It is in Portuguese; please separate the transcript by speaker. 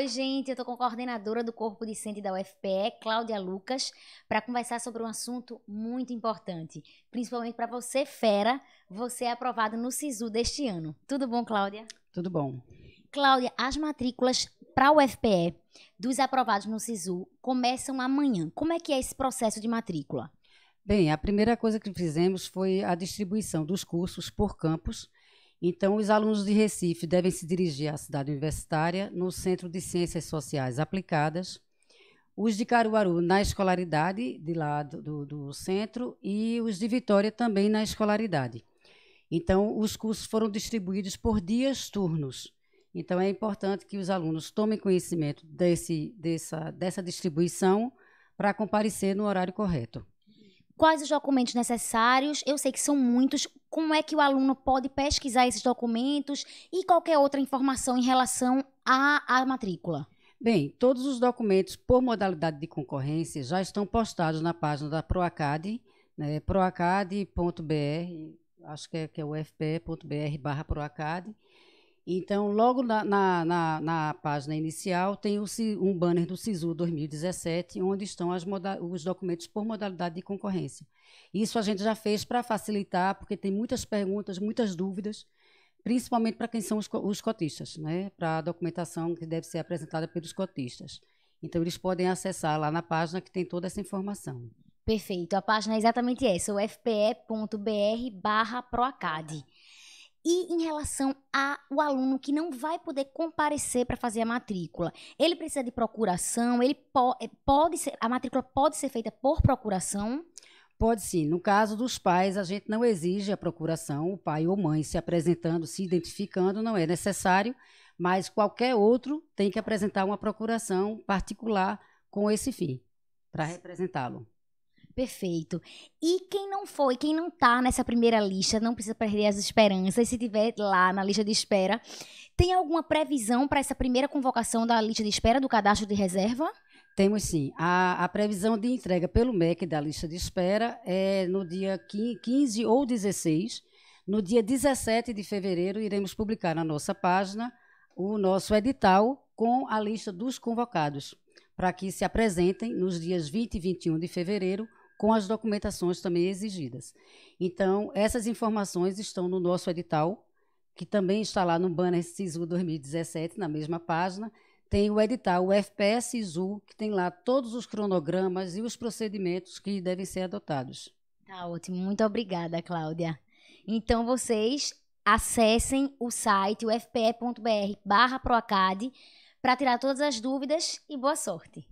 Speaker 1: Oi, gente, eu tô com a coordenadora do Corpo Discente da UFPE, Cláudia Lucas, para conversar sobre um assunto muito importante, principalmente para você, fera, você é aprovado no SISU deste ano. Tudo bom, Cláudia? Tudo bom. Cláudia, as matrículas para a UFPE dos aprovados no SISU começam amanhã. Como é que é esse processo de matrícula?
Speaker 2: Bem, a primeira coisa que fizemos foi a distribuição dos cursos por campus então, os alunos de Recife devem se dirigir à cidade universitária no Centro de Ciências Sociais Aplicadas, os de Caruaru na escolaridade, de lá do, do centro, e os de Vitória também na escolaridade. Então, os cursos foram distribuídos por dias turnos. Então, é importante que os alunos tomem conhecimento desse, dessa, dessa distribuição para comparecer no horário correto
Speaker 1: quais os documentos necessários. Eu sei que são muitos como é que o aluno pode
Speaker 2: pesquisar esses documentos e qualquer outra informação em relação à, à matrícula? Bem, todos os documentos por modalidade de concorrência já estão postados na página da Proacad, né, proacad.br, acho que é, que é o fpe.br barra Proacad. Então, logo na, na, na, na página inicial, tem o, um banner do SISU 2017, onde estão os documentos por modalidade de concorrência. Isso a gente já fez para facilitar, porque tem muitas perguntas, muitas dúvidas, principalmente para quem são os, os cotistas, né? para a documentação que deve ser apresentada pelos cotistas. Então, eles podem acessar lá na página que tem toda essa informação.
Speaker 1: Perfeito. A página é exatamente essa, o fpe.br barra
Speaker 2: proacad.
Speaker 1: E em relação ao aluno que não vai poder comparecer para fazer a matrícula,
Speaker 2: ele precisa de procuração, ele po eh, pode ser, a matrícula pode ser feita por procuração? Pode sim. No caso dos pais, a gente não exige a procuração, o pai ou mãe se apresentando, se identificando, não é necessário, mas qualquer outro tem que apresentar uma procuração particular com esse fim, para representá-lo.
Speaker 1: Perfeito. E quem não foi, quem não tá nessa primeira lista, não precisa perder as esperanças. Se tiver lá na lista de espera, tem alguma previsão para essa primeira convocação da lista de
Speaker 2: espera do cadastro de reserva? Temos sim. A, a, previsão de entrega pelo MEC da lista de espera é no dia 15 ou 16. No dia 17 de fevereiro, iremos publicar na nossa página o nosso edital com a lista dos convocados, para que se apresentem nos dias 20 e 21 de fevereiro com as documentações também exigidas. Então, essas informações estão no nosso edital, que também está lá no banner SISU 2017, na mesma página. Tem o edital, o FPS SISU, que tem lá todos os cronogramas e os procedimentos que devem ser adotados. Tá ótimo, muito obrigada, Cláudia. Então, vocês
Speaker 1: acessem o site, o fpe.br barra Proacad, para tirar todas as dúvidas e boa sorte.